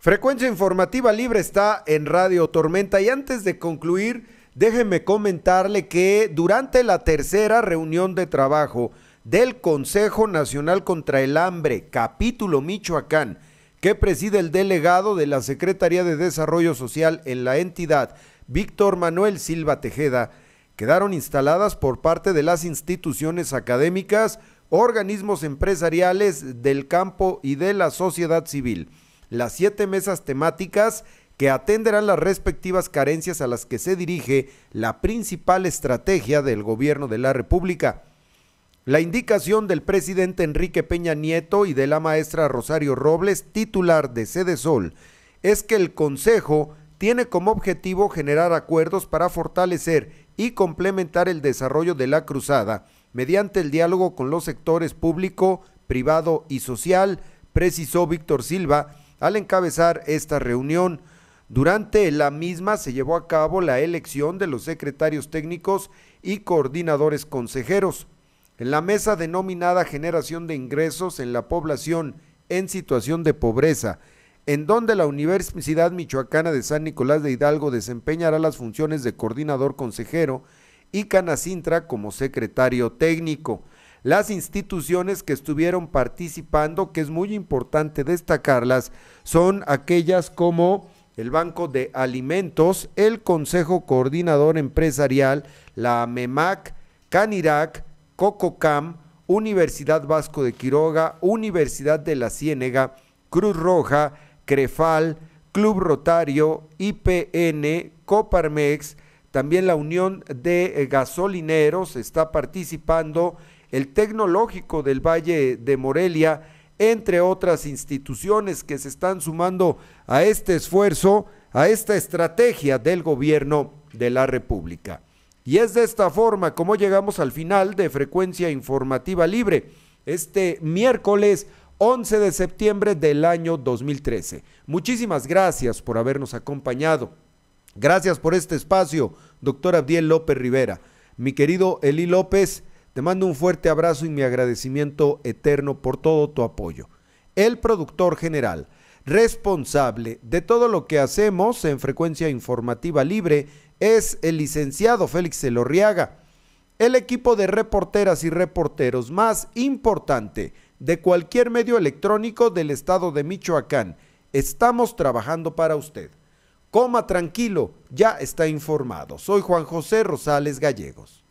Frecuencia informativa libre está en Radio Tormenta y antes de concluir, déjenme comentarle que durante la tercera reunión de trabajo del Consejo Nacional contra el Hambre, capítulo Michoacán, que preside el delegado de la Secretaría de Desarrollo Social en la entidad, Víctor Manuel Silva Tejeda, quedaron instaladas por parte de las instituciones académicas, organismos empresariales del campo y de la sociedad civil las siete mesas temáticas que atenderán las respectivas carencias a las que se dirige la principal estrategia del gobierno de la República. La indicación del presidente Enrique Peña Nieto y de la maestra Rosario Robles, titular de Sede Sol, es que el Consejo tiene como objetivo generar acuerdos para fortalecer y complementar el desarrollo de la cruzada mediante el diálogo con los sectores público, privado y social, precisó Víctor Silva, al encabezar esta reunión, durante la misma se llevó a cabo la elección de los secretarios técnicos y coordinadores consejeros. En la mesa denominada Generación de Ingresos en la Población en Situación de Pobreza, en donde la Universidad Michoacana de San Nicolás de Hidalgo desempeñará las funciones de coordinador consejero y Canacintra como secretario técnico. Las instituciones que estuvieron participando, que es muy importante destacarlas, son aquellas como el Banco de Alimentos, el Consejo Coordinador Empresarial, la MEMAC, Canirac, COCOCAM, Universidad Vasco de Quiroga, Universidad de la Ciénega, Cruz Roja, Crefal, Club Rotario, IPN, Coparmex, también la Unión de eh, Gasolineros está participando, el Tecnológico del Valle de Morelia, entre otras instituciones que se están sumando a este esfuerzo, a esta estrategia del gobierno de la República. Y es de esta forma como llegamos al final de Frecuencia Informativa Libre, este miércoles 11 de septiembre del año 2013. Muchísimas gracias por habernos acompañado. Gracias por este espacio, doctor Abdiel López Rivera. Mi querido Eli López, te mando un fuerte abrazo y mi agradecimiento eterno por todo tu apoyo. El productor general, responsable de todo lo que hacemos en frecuencia informativa libre, es el licenciado Félix Elorriaga. El equipo de reporteras y reporteros más importante de cualquier medio electrónico del estado de Michoacán. Estamos trabajando para usted. Coma tranquilo, ya está informado. Soy Juan José Rosales Gallegos.